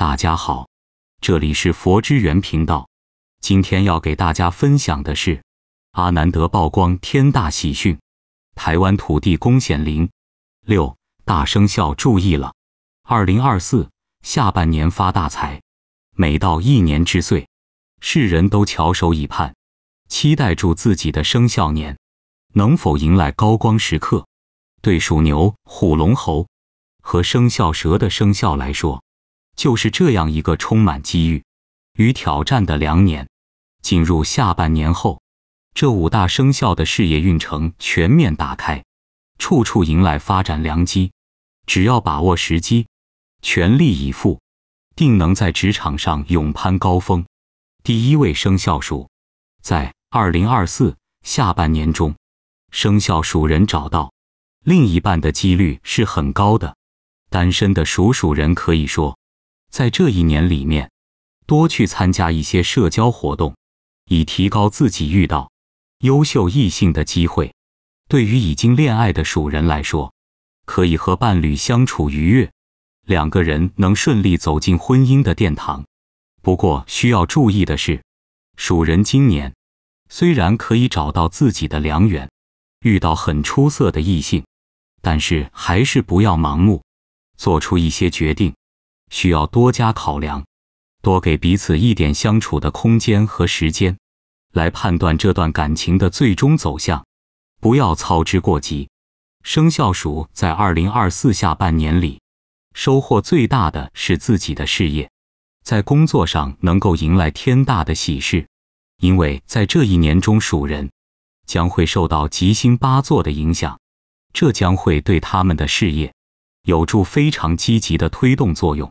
大家好，这里是佛之源频道。今天要给大家分享的是阿南德曝光天大喜讯，台湾土地公显灵，六大生肖注意了，二零二四下半年发大财。每到一年之岁，世人都翘首以盼，期待住自己的生肖年能否迎来高光时刻。对属牛、虎、龙、猴和生肖蛇的生肖来说。就是这样一个充满机遇与挑战的良年。进入下半年后，这五大生肖的事业运程全面打开，处处迎来发展良机。只要把握时机，全力以赴，定能在职场上勇攀高峰。第一位生肖鼠，在二零二四下半年中，生肖鼠人找到另一半的几率是很高的。单身的属鼠人可以说。在这一年里面，多去参加一些社交活动，以提高自己遇到优秀异性的机会。对于已经恋爱的属人来说，可以和伴侣相处愉悦，两个人能顺利走进婚姻的殿堂。不过需要注意的是，属人今年虽然可以找到自己的良缘，遇到很出色的异性，但是还是不要盲目做出一些决定。需要多加考量，多给彼此一点相处的空间和时间，来判断这段感情的最终走向。不要操之过急。生肖鼠在二零二四下半年里，收获最大的是自己的事业，在工作上能够迎来天大的喜事，因为在这一年中，鼠人将会受到吉星八座的影响，这将会对他们的事业有助非常积极的推动作用。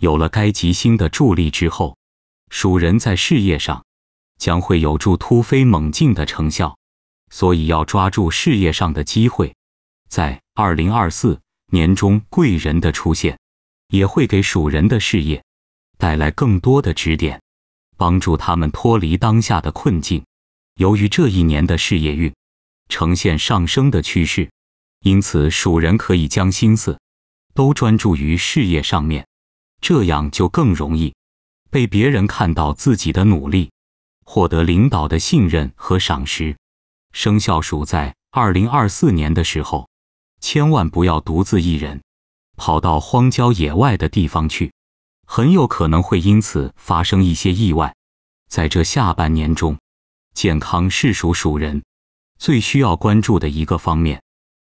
有了该吉星的助力之后，属人在事业上将会有助突飞猛进的成效，所以要抓住事业上的机会。在二零二四年中，贵人的出现也会给属人的事业带来更多的指点，帮助他们脱离当下的困境。由于这一年的事业运呈现上升的趋势，因此属人可以将心思都专注于事业上面。这样就更容易被别人看到自己的努力，获得领导的信任和赏识。生肖鼠在二零二四年的时候，千万不要独自一人跑到荒郊野外的地方去，很有可能会因此发生一些意外。在这下半年中，健康是属鼠人最需要关注的一个方面，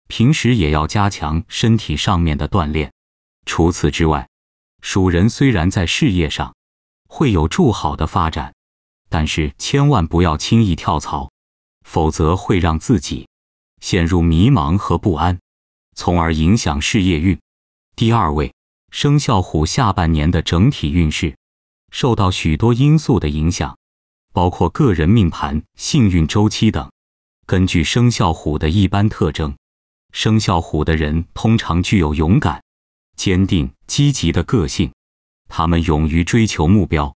平时也要加强身体上面的锻炼。除此之外，属人虽然在事业上会有助好的发展，但是千万不要轻易跳槽，否则会让自己陷入迷茫和不安，从而影响事业运。第二位，生肖虎下半年的整体运势受到许多因素的影响，包括个人命盘、幸运周期等。根据生肖虎的一般特征，生肖虎的人通常具有勇敢。坚定、积极的个性，他们勇于追求目标，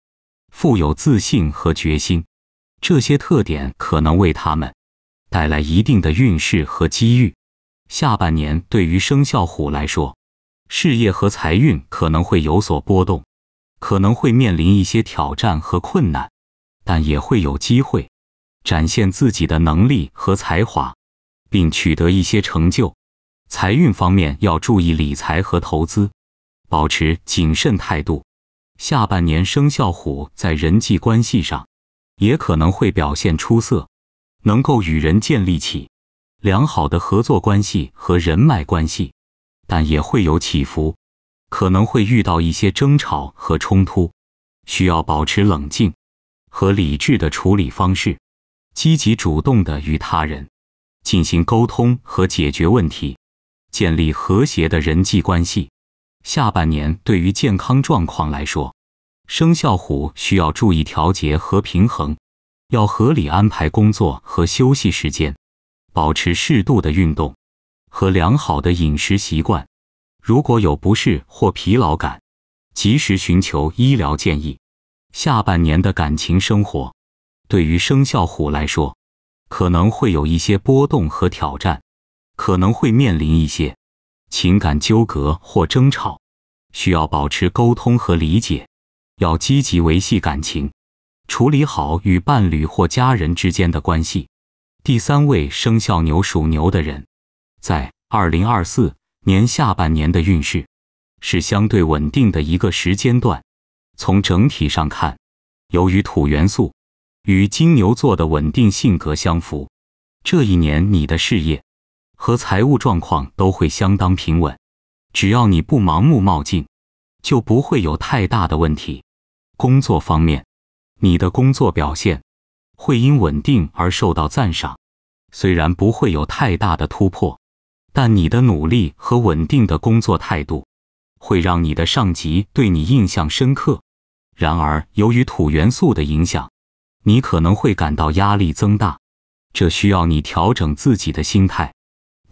富有自信和决心。这些特点可能为他们带来一定的运势和机遇。下半年对于生肖虎来说，事业和财运可能会有所波动，可能会面临一些挑战和困难，但也会有机会展现自己的能力和才华，并取得一些成就。财运方面要注意理财和投资，保持谨慎态度。下半年生肖虎在人际关系上也可能会表现出色，能够与人建立起良好的合作关系和人脉关系，但也会有起伏，可能会遇到一些争吵和冲突，需要保持冷静和理智的处理方式，积极主动的与他人进行沟通和解决问题。建立和谐的人际关系。下半年对于健康状况来说，生肖虎需要注意调节和平衡，要合理安排工作和休息时间，保持适度的运动和良好的饮食习惯。如果有不适或疲劳感，及时寻求医疗建议。下半年的感情生活对于生肖虎来说，可能会有一些波动和挑战。可能会面临一些情感纠葛或争吵，需要保持沟通和理解，要积极维系感情，处理好与伴侣或家人之间的关系。第三位生肖牛属牛的人，在二零二四年下半年的运势是相对稳定的一个时间段。从整体上看，由于土元素与金牛座的稳定性格相符，这一年你的事业。和财务状况都会相当平稳，只要你不盲目冒进，就不会有太大的问题。工作方面，你的工作表现会因稳定而受到赞赏，虽然不会有太大的突破，但你的努力和稳定的工作态度会让你的上级对你印象深刻。然而，由于土元素的影响，你可能会感到压力增大，这需要你调整自己的心态。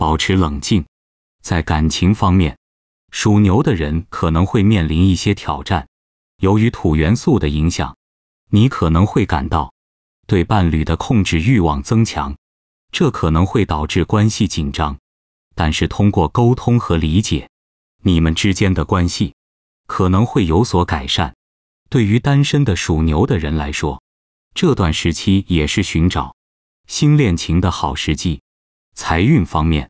保持冷静，在感情方面，属牛的人可能会面临一些挑战。由于土元素的影响，你可能会感到对伴侣的控制欲望增强，这可能会导致关系紧张。但是通过沟通和理解，你们之间的关系可能会有所改善。对于单身的属牛的人来说，这段时期也是寻找新恋情的好时机。财运方面，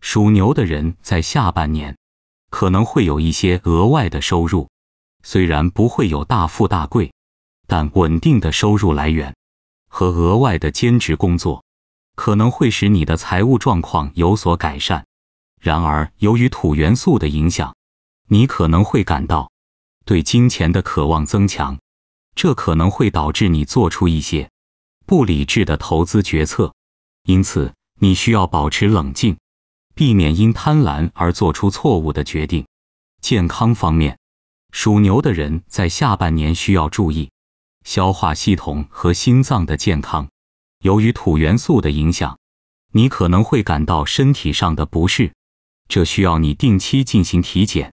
属牛的人在下半年可能会有一些额外的收入，虽然不会有大富大贵，但稳定的收入来源和额外的兼职工作可能会使你的财务状况有所改善。然而，由于土元素的影响，你可能会感到对金钱的渴望增强，这可能会导致你做出一些不理智的投资决策。因此，你需要保持冷静。避免因贪婪而做出错误的决定。健康方面，属牛的人在下半年需要注意消化系统和心脏的健康。由于土元素的影响，你可能会感到身体上的不适，这需要你定期进行体检，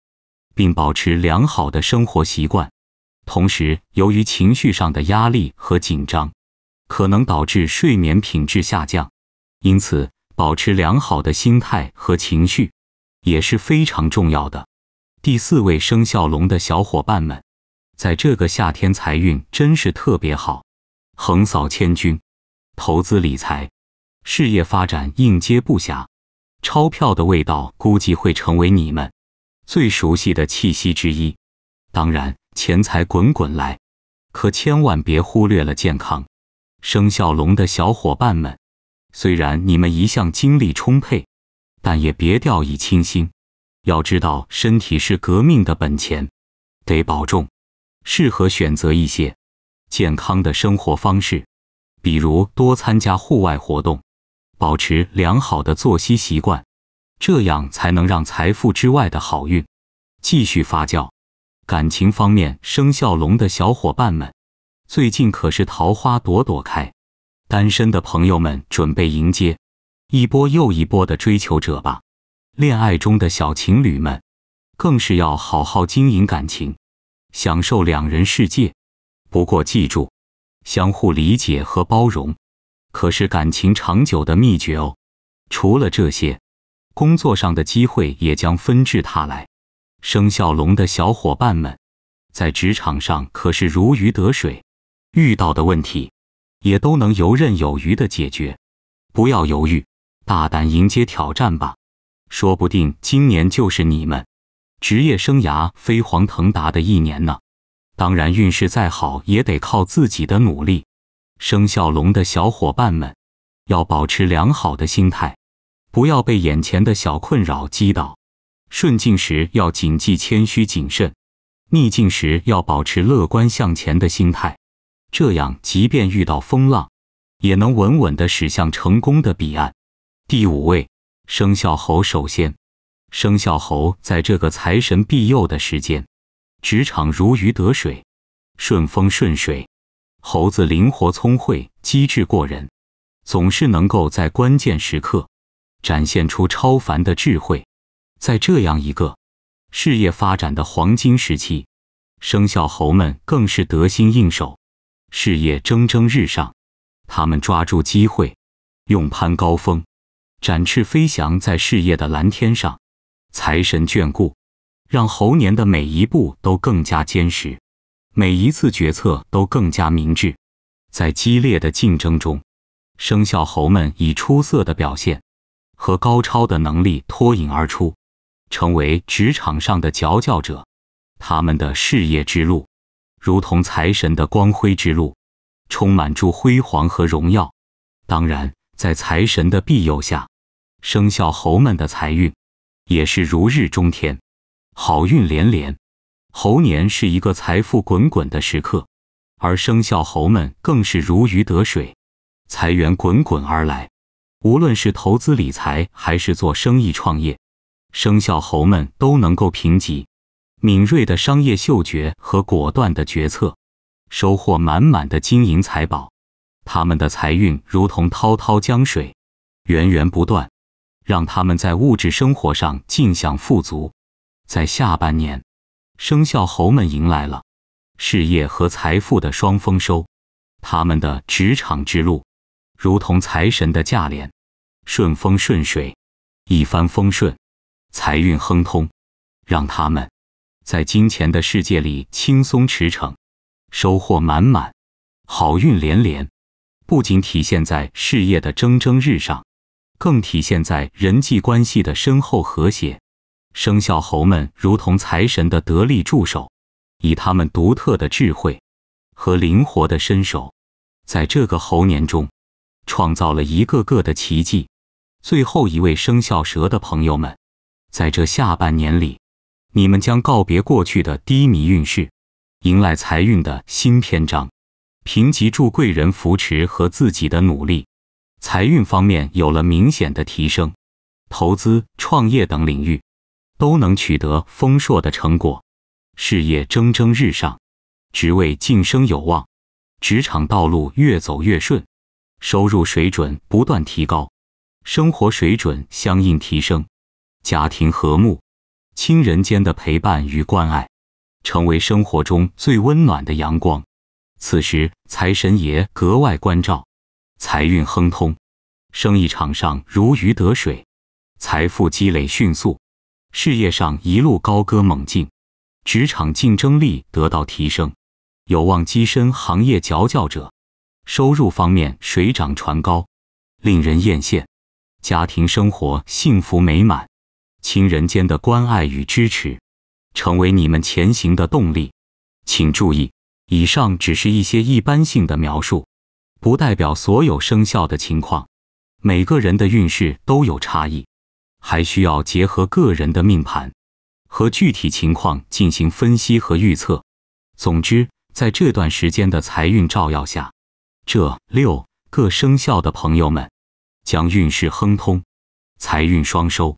并保持良好的生活习惯。同时，由于情绪上的压力和紧张，可能导致睡眠品质下降，因此。保持良好的心态和情绪也是非常重要的。第四位生肖龙的小伙伴们，在这个夏天财运真是特别好，横扫千军，投资理财、事业发展应接不暇，钞票的味道估计会成为你们最熟悉的气息之一。当然，钱财滚滚来，可千万别忽略了健康。生肖龙的小伙伴们。虽然你们一向精力充沛，但也别掉以轻心。要知道，身体是革命的本钱，得保重。适合选择一些健康的生活方式，比如多参加户外活动，保持良好的作息习惯，这样才能让财富之外的好运继续发酵。感情方面，生肖龙的小伙伴们，最近可是桃花朵朵开。单身的朋友们，准备迎接一波又一波的追求者吧！恋爱中的小情侣们，更是要好好经营感情，享受两人世界。不过记住，相互理解和包容可是感情长久的秘诀哦。除了这些，工作上的机会也将纷至沓来。生肖龙的小伙伴们，在职场上可是如鱼得水，遇到的问题。也都能游刃有余地解决，不要犹豫，大胆迎接挑战吧，说不定今年就是你们职业生涯飞黄腾达的一年呢。当然，运势再好也得靠自己的努力。生肖龙的小伙伴们，要保持良好的心态，不要被眼前的小困扰击倒。顺境时要谨记谦虚谨慎，逆境时要保持乐观向前的心态。这样，即便遇到风浪，也能稳稳地驶向成功的彼岸。第五位，生肖猴。首先，生肖猴在这个财神庇佑的时间，职场如鱼得水，顺风顺水。猴子灵活聪慧，机智过人，总是能够在关键时刻展现出超凡的智慧。在这样一个事业发展的黄金时期，生肖猴们更是得心应手。事业蒸蒸日上，他们抓住机会，勇攀高峰，展翅飞翔在事业的蓝天上。财神眷顾，让猴年的每一步都更加坚实，每一次决策都更加明智。在激烈的竞争中，生肖猴们以出色的表现和高超的能力脱颖而出，成为职场上的佼佼者。他们的事业之路。如同财神的光辉之路，充满住辉煌和荣耀。当然，在财神的庇佑下，生肖猴们的财运也是如日中天，好运连连。猴年是一个财富滚滚的时刻，而生肖猴们更是如鱼得水，财源滚滚而来。无论是投资理财，还是做生意创业，生肖猴们都能够评级。敏锐的商业嗅觉和果断的决策，收获满满的金银财宝。他们的财运如同滔滔江水，源源不断，让他们在物质生活上尽享富足。在下半年，生肖猴们迎来了事业和财富的双丰收。他们的职场之路如同财神的驾廉，顺风顺水，一帆风顺，财运亨通，让他们。在金钱的世界里轻松驰骋，收获满满，好运连连。不仅体现在事业的蒸蒸日上，更体现在人际关系的深厚和谐。生肖猴们如同财神的得力助手，以他们独特的智慧和灵活的身手，在这个猴年中创造了一个个的奇迹。最后一位生肖蛇的朋友们，在这下半年里。你们将告别过去的低迷运势，迎来财运的新篇章。平级助贵人扶持和自己的努力，财运方面有了明显的提升。投资、创业等领域都能取得丰硕的成果，事业蒸蒸日上，职位晋升有望，职场道路越走越顺，收入水准不断提高，生活水准相应提升，家庭和睦。亲人间的陪伴与关爱，成为生活中最温暖的阳光。此时，财神爷格外关照，财运亨通，生意场上如鱼得水，财富积累迅速，事业上一路高歌猛进，职场竞争力得到提升，有望跻身行业佼佼者。收入方面水涨船高，令人艳羡。家庭生活幸福美满。亲人间的关爱与支持，成为你们前行的动力。请注意，以上只是一些一般性的描述，不代表所有生肖的情况。每个人的运势都有差异，还需要结合个人的命盘和具体情况进行分析和预测。总之，在这段时间的财运照耀下，这六个生肖的朋友们将运势亨通，财运双收。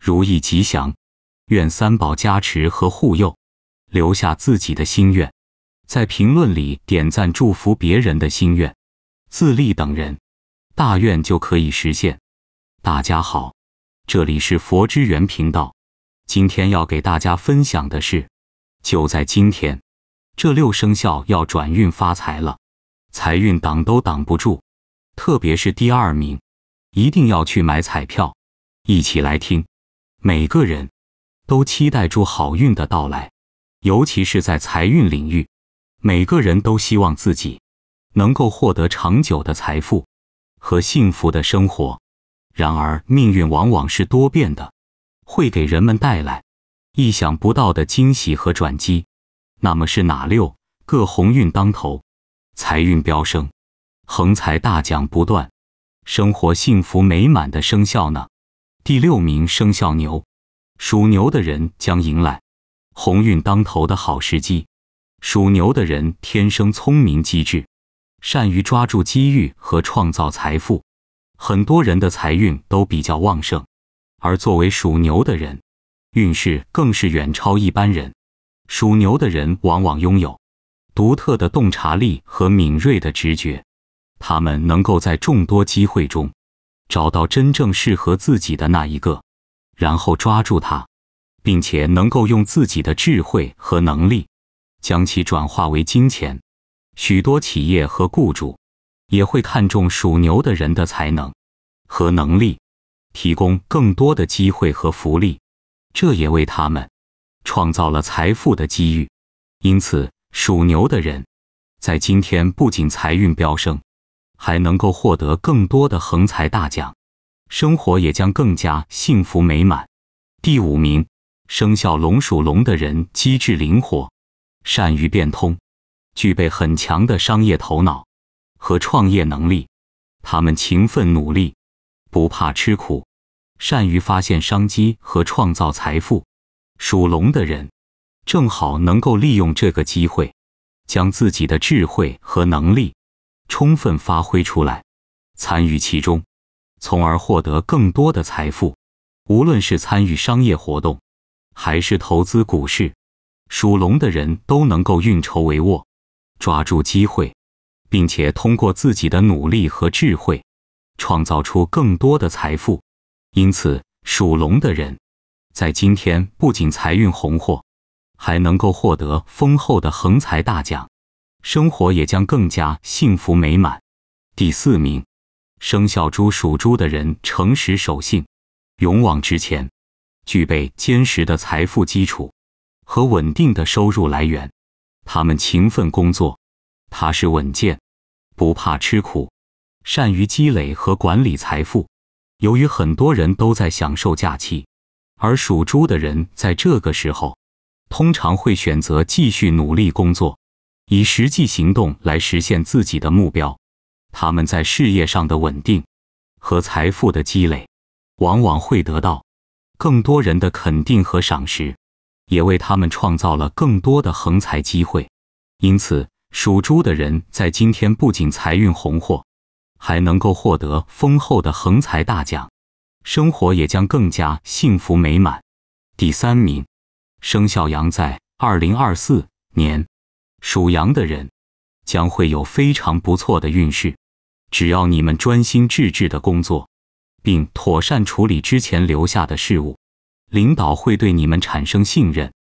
如意吉祥，愿三宝加持和护佑，留下自己的心愿，在评论里点赞祝福别人的心愿，自立等人大愿就可以实现。大家好，这里是佛之缘频道，今天要给大家分享的是，就在今天，这六生肖要转运发财了，财运挡都挡不住，特别是第二名，一定要去买彩票，一起来听。每个人都期待住好运的到来，尤其是在财运领域，每个人都希望自己能够获得长久的财富和幸福的生活。然而，命运往往是多变的，会给人们带来意想不到的惊喜和转机。那么，是哪六个鸿运当头、财运飙升、横财大奖不断、生活幸福美满的生肖呢？第六名生肖牛，属牛的人将迎来鸿运当头的好时机。属牛的人天生聪明机智，善于抓住机遇和创造财富。很多人的财运都比较旺盛，而作为属牛的人，运势更是远超一般人。属牛的人往往拥有独特的洞察力和敏锐的直觉，他们能够在众多机会中。找到真正适合自己的那一个，然后抓住它，并且能够用自己的智慧和能力，将其转化为金钱。许多企业和雇主也会看重属牛的人的才能和能力，提供更多的机会和福利，这也为他们创造了财富的机遇。因此，属牛的人在今天不仅财运飙升。还能够获得更多的横财大奖，生活也将更加幸福美满。第五名，生肖龙属龙的人机智灵活，善于变通，具备很强的商业头脑和创业能力。他们勤奋努力，不怕吃苦，善于发现商机和创造财富。属龙的人正好能够利用这个机会，将自己的智慧和能力。充分发挥出来，参与其中，从而获得更多的财富。无论是参与商业活动，还是投资股市，属龙的人都能够运筹帷幄，抓住机会，并且通过自己的努力和智慧，创造出更多的财富。因此，属龙的人在今天不仅财运红火，还能够获得丰厚的横财大奖。生活也将更加幸福美满。第四名，生肖猪属猪的人诚实守信，勇往直前，具备坚实的财富基础和稳定的收入来源。他们勤奋工作，踏实稳健，不怕吃苦，善于积累和管理财富。由于很多人都在享受假期，而属猪的人在这个时候通常会选择继续努力工作。以实际行动来实现自己的目标，他们在事业上的稳定和财富的积累，往往会得到更多人的肯定和赏识，也为他们创造了更多的横财机会。因此，属猪的人在今天不仅财运红火，还能够获得丰厚的横财大奖，生活也将更加幸福美满。第三名，生肖羊在二零二四年。属羊的人将会有非常不错的运势，只要你们专心致志的工作，并妥善处理之前留下的事物，领导会对你们产生信任，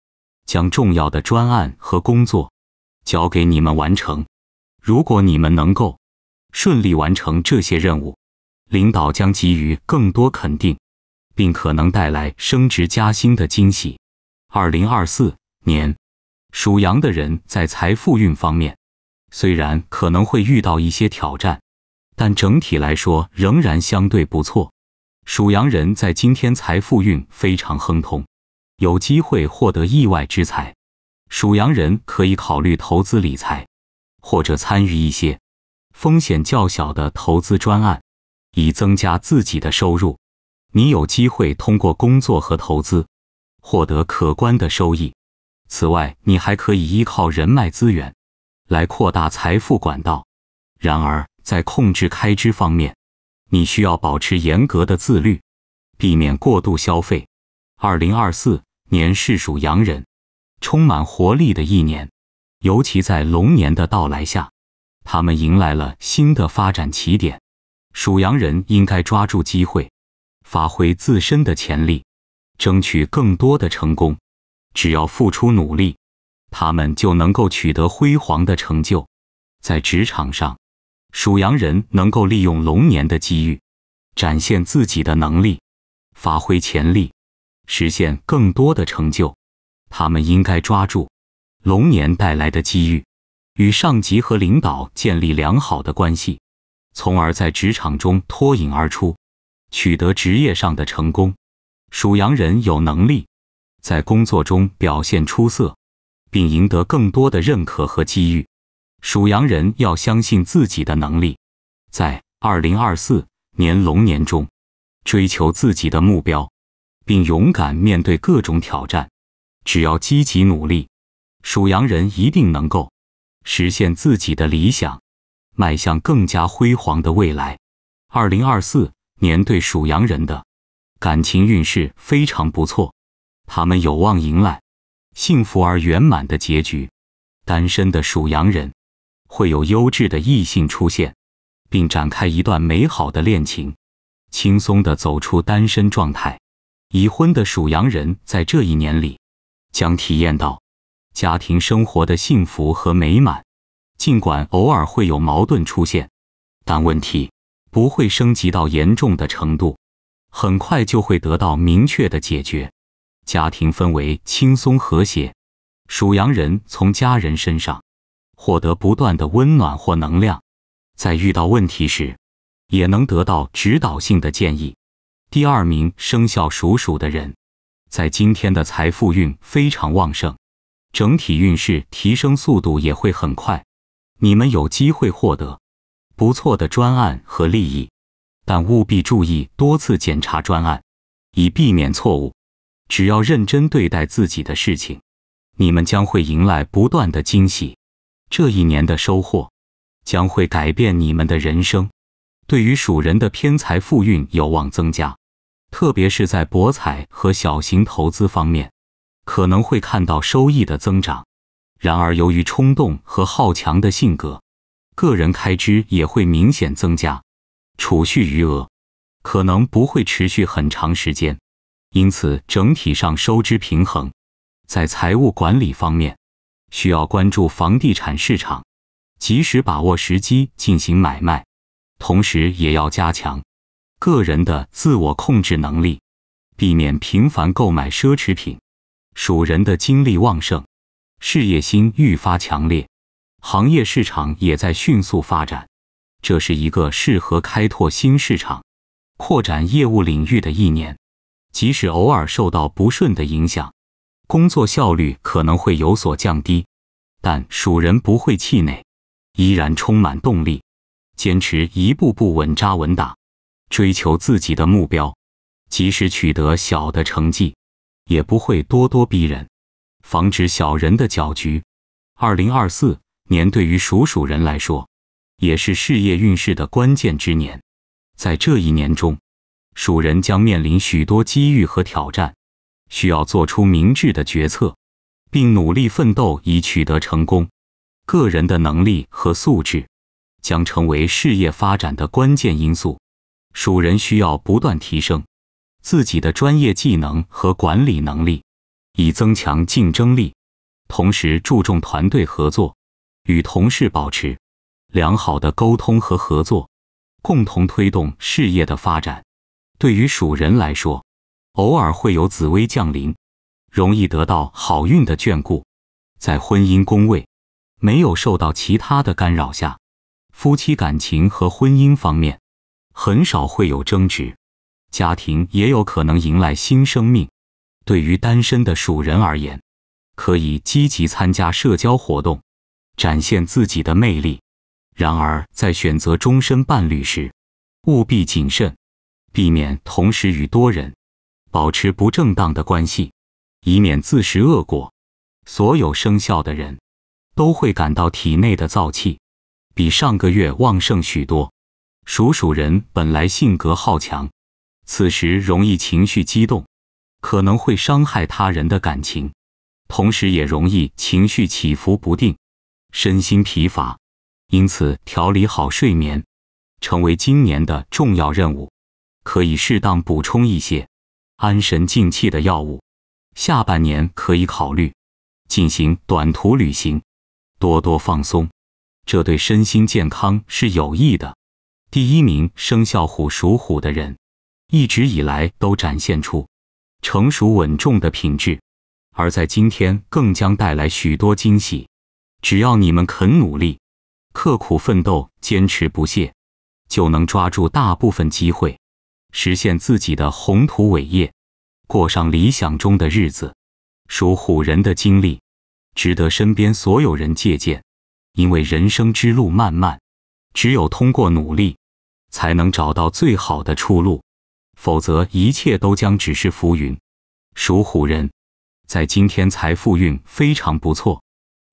将重要的专案和工作交给你们完成。如果你们能够顺利完成这些任务，领导将给予更多肯定，并可能带来升职加薪的惊喜。二零二四年。属羊的人在财富运方面，虽然可能会遇到一些挑战，但整体来说仍然相对不错。属羊人在今天财富运非常亨通，有机会获得意外之财。属羊人可以考虑投资理财，或者参与一些风险较小的投资专案，以增加自己的收入。你有机会通过工作和投资，获得可观的收益。此外，你还可以依靠人脉资源，来扩大财富管道。然而，在控制开支方面，你需要保持严格的自律，避免过度消费。二零二四年是属羊人充满活力的一年，尤其在龙年的到来下，他们迎来了新的发展起点。属羊人应该抓住机会，发挥自身的潜力，争取更多的成功。只要付出努力，他们就能够取得辉煌的成就。在职场上，属羊人能够利用龙年的机遇，展现自己的能力，发挥潜力，实现更多的成就。他们应该抓住龙年带来的机遇，与上级和领导建立良好的关系，从而在职场中脱颖而出，取得职业上的成功。属羊人有能力。在工作中表现出色，并赢得更多的认可和机遇。属羊人要相信自己的能力，在二零二四年龙年中，追求自己的目标，并勇敢面对各种挑战。只要积极努力，属羊人一定能够实现自己的理想，迈向更加辉煌的未来。二零二四年对属羊人的感情运势非常不错。他们有望迎来幸福而圆满的结局。单身的属羊人会有优质的异性出现，并展开一段美好的恋情，轻松的走出单身状态。已婚的属羊人在这一年里将体验到家庭生活的幸福和美满，尽管偶尔会有矛盾出现，但问题不会升级到严重的程度，很快就会得到明确的解决。家庭氛围轻松和谐，属羊人从家人身上获得不断的温暖或能量，在遇到问题时也能得到指导性的建议。第二名生肖属鼠的人，在今天的财富运非常旺盛，整体运势提升速度也会很快，你们有机会获得不错的专案和利益，但务必注意多次检查专案，以避免错误。只要认真对待自己的事情，你们将会迎来不断的惊喜。这一年的收获将会改变你们的人生。对于属人的偏财富运有望增加，特别是在博彩和小型投资方面，可能会看到收益的增长。然而，由于冲动和好强的性格，个人开支也会明显增加，储蓄余额可能不会持续很长时间。因此，整体上收支平衡。在财务管理方面，需要关注房地产市场，及时把握时机进行买卖。同时，也要加强个人的自我控制能力，避免频繁购买奢侈品。属人的精力旺盛，事业心愈发强烈，行业市场也在迅速发展。这是一个适合开拓新市场、扩展业务领域的一年。即使偶尔受到不顺的影响，工作效率可能会有所降低，但属人不会气馁，依然充满动力，坚持一步步稳扎稳打，追求自己的目标。即使取得小的成绩，也不会咄咄逼人，防止小人的搅局。二零二四年对于属鼠人来说，也是事业运势的关键之年，在这一年中。属人将面临许多机遇和挑战，需要做出明智的决策，并努力奋斗以取得成功。个人的能力和素质将成为事业发展的关键因素。属人需要不断提升自己的专业技能和管理能力，以增强竞争力。同时，注重团队合作，与同事保持良好的沟通和合作，共同推动事业的发展。对于属人来说，偶尔会有紫薇降临，容易得到好运的眷顾。在婚姻宫位没有受到其他的干扰下，夫妻感情和婚姻方面很少会有争执，家庭也有可能迎来新生命。对于单身的属人而言，可以积极参加社交活动，展现自己的魅力。然而，在选择终身伴侣时，务必谨慎。避免同时与多人保持不正当的关系，以免自食恶果。所有生肖的人都会感到体内的燥气比上个月旺盛许多。属鼠人本来性格好强，此时容易情绪激动，可能会伤害他人的感情，同时也容易情绪起伏不定，身心疲乏。因此，调理好睡眠成为今年的重要任务。可以适当补充一些安神静气的药物。下半年可以考虑进行短途旅行，多多放松，这对身心健康是有益的。第一名，生肖虎属虎的人，一直以来都展现出成熟稳重的品质，而在今天更将带来许多惊喜。只要你们肯努力、刻苦奋斗、坚持不懈，就能抓住大部分机会。实现自己的宏图伟业，过上理想中的日子，属虎人的经历值得身边所有人借鉴。因为人生之路漫漫，只有通过努力，才能找到最好的出路，否则一切都将只是浮云。属虎人，在今天财富运非常不错，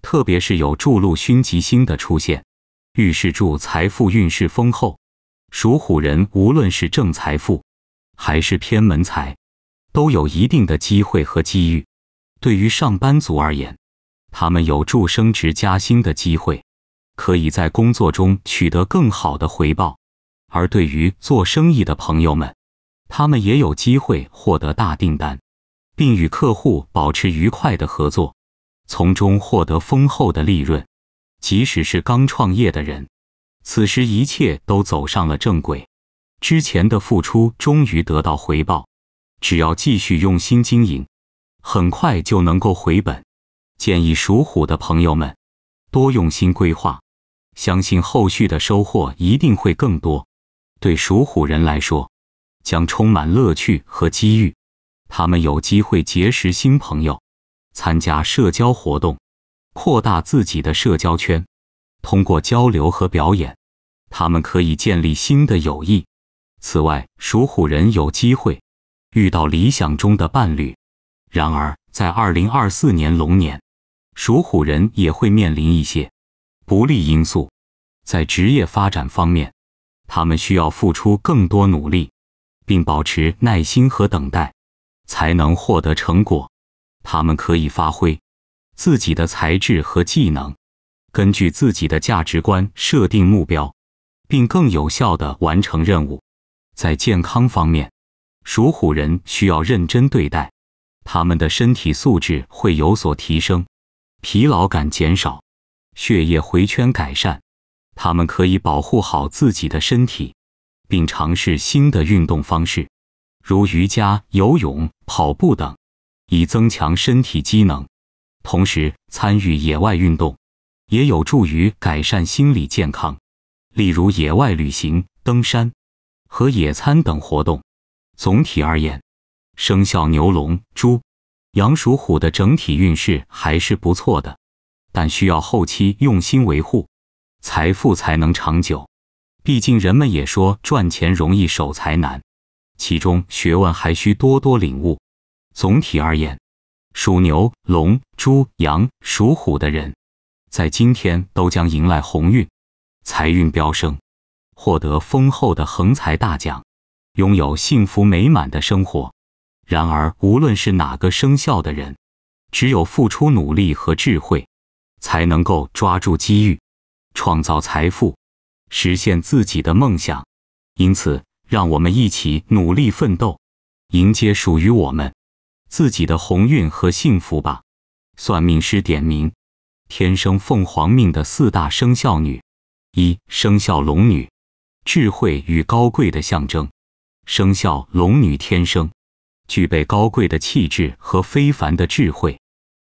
特别是有祝禄勋吉星的出现，预示住财富运势丰厚。属虎人无论是挣财富，还是偏门财，都有一定的机会和机遇。对于上班族而言，他们有助升职加薪的机会，可以在工作中取得更好的回报；而对于做生意的朋友们，他们也有机会获得大订单，并与客户保持愉快的合作，从中获得丰厚的利润。即使是刚创业的人。此时一切都走上了正轨，之前的付出终于得到回报。只要继续用心经营，很快就能够回本。建议属虎的朋友们多用心规划，相信后续的收获一定会更多。对属虎人来说，将充满乐趣和机遇。他们有机会结识新朋友，参加社交活动，扩大自己的社交圈。通过交流和表演，他们可以建立新的友谊。此外，属虎人有机会遇到理想中的伴侣。然而，在二零二四年龙年，属虎人也会面临一些不利因素。在职业发展方面，他们需要付出更多努力，并保持耐心和等待，才能获得成果。他们可以发挥自己的才智和技能。根据自己的价值观设定目标，并更有效地完成任务。在健康方面，属虎人需要认真对待，他们的身体素质会有所提升，疲劳感减少，血液回圈改善。他们可以保护好自己的身体，并尝试新的运动方式，如瑜伽、游泳、跑步等，以增强身体机能。同时，参与野外运动。也有助于改善心理健康，例如野外旅行、登山和野餐等活动。总体而言，生肖牛、龙、猪、羊属虎的整体运势还是不错的，但需要后期用心维护，财富才能长久。毕竟人们也说赚钱容易守财难，其中学问还需多多领悟。总体而言，属牛、龙、猪、羊属虎的人。在今天都将迎来鸿运，财运飙升，获得丰厚的横财大奖，拥有幸福美满的生活。然而，无论是哪个生肖的人，只有付出努力和智慧，才能够抓住机遇，创造财富，实现自己的梦想。因此，让我们一起努力奋斗，迎接属于我们自己的鸿运和幸福吧！算命师点名。天生凤凰命的四大生肖女，一生肖龙女，智慧与高贵的象征。生肖龙女天生具备高贵的气质和非凡的智慧，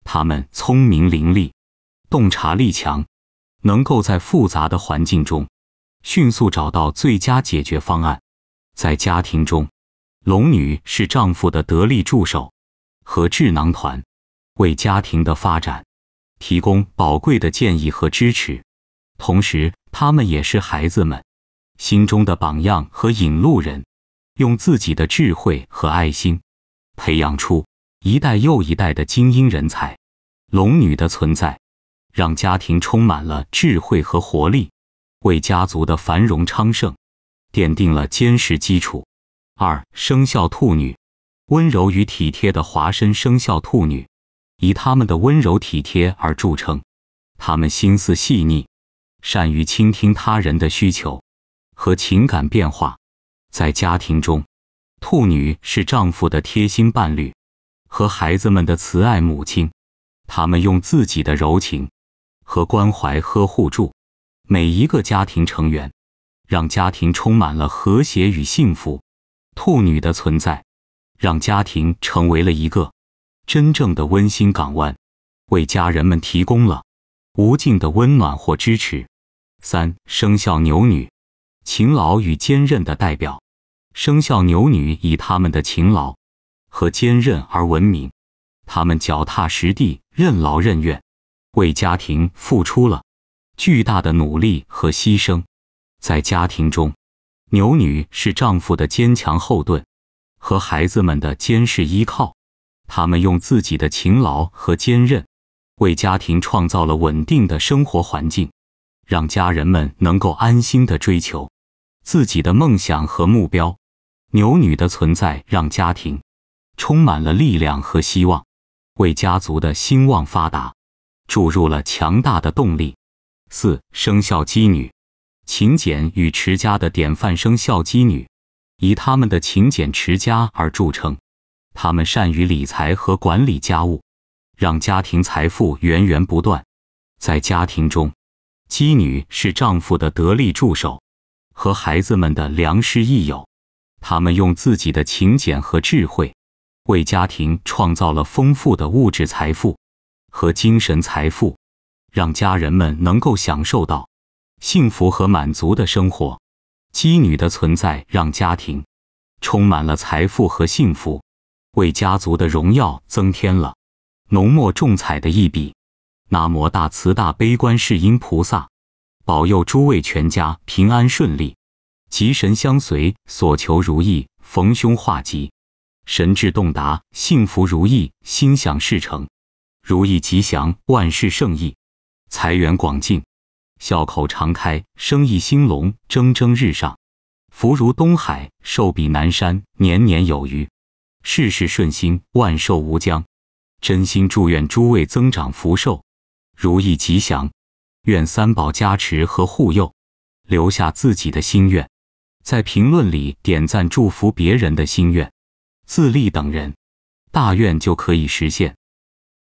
她们聪明伶俐，洞察力强，能够在复杂的环境中迅速找到最佳解决方案。在家庭中，龙女是丈夫的得力助手和智囊团，为家庭的发展。提供宝贵的建议和支持，同时他们也是孩子们心中的榜样和引路人，用自己的智慧和爱心，培养出一代又一代的精英人才。龙女的存在，让家庭充满了智慧和活力，为家族的繁荣昌盛奠定了坚实基础。二生肖兔女，温柔与体贴的华生生肖兔女。以他们的温柔体贴而著称，他们心思细腻，善于倾听他人的需求和情感变化。在家庭中，兔女是丈夫的贴心伴侣和孩子们的慈爱母亲。他们用自己的柔情和关怀呵护住每一个家庭成员，让家庭充满了和谐与幸福。兔女的存在，让家庭成为了一个。真正的温馨港湾，为家人们提供了无尽的温暖或支持。三生肖牛女，勤劳与坚韧的代表。生肖牛女以他们的勤劳和坚韧而闻名，他们脚踏实地，任劳任怨，为家庭付出了巨大的努力和牺牲。在家庭中，牛女是丈夫的坚强后盾和孩子们的坚实依靠。他们用自己的勤劳和坚韧，为家庭创造了稳定的生活环境，让家人们能够安心的追求自己的梦想和目标。牛女的存在让家庭充满了力量和希望，为家族的兴旺发达注入了强大的动力。四生肖鸡女，勤俭与持家的典范。生肖鸡女以他们的勤俭持家而著称。他们善于理财和管理家务，让家庭财富源源不断。在家庭中，妻女是丈夫的得力助手，和孩子们的良师益友。他们用自己的勤俭和智慧，为家庭创造了丰富的物质财富和精神财富，让家人们能够享受到幸福和满足的生活。妻女的存在，让家庭充满了财富和幸福。为家族的荣耀增添了浓墨重彩的一笔。南无大慈大悲观世音菩萨，保佑诸位全家平安顺利，吉神相随，所求如意，逢凶化吉，神智洞达，幸福如意，心想事成，如意吉祥，万事胜意，财源广进，笑口常开，生意兴隆，蒸蒸日上，福如东海，寿比南山，年年有余。事事顺心，万寿无疆。真心祝愿诸位增长福寿，如意吉祥。愿三宝加持和护佑，留下自己的心愿，在评论里点赞祝福别人的心愿。自立等人，大愿就可以实现。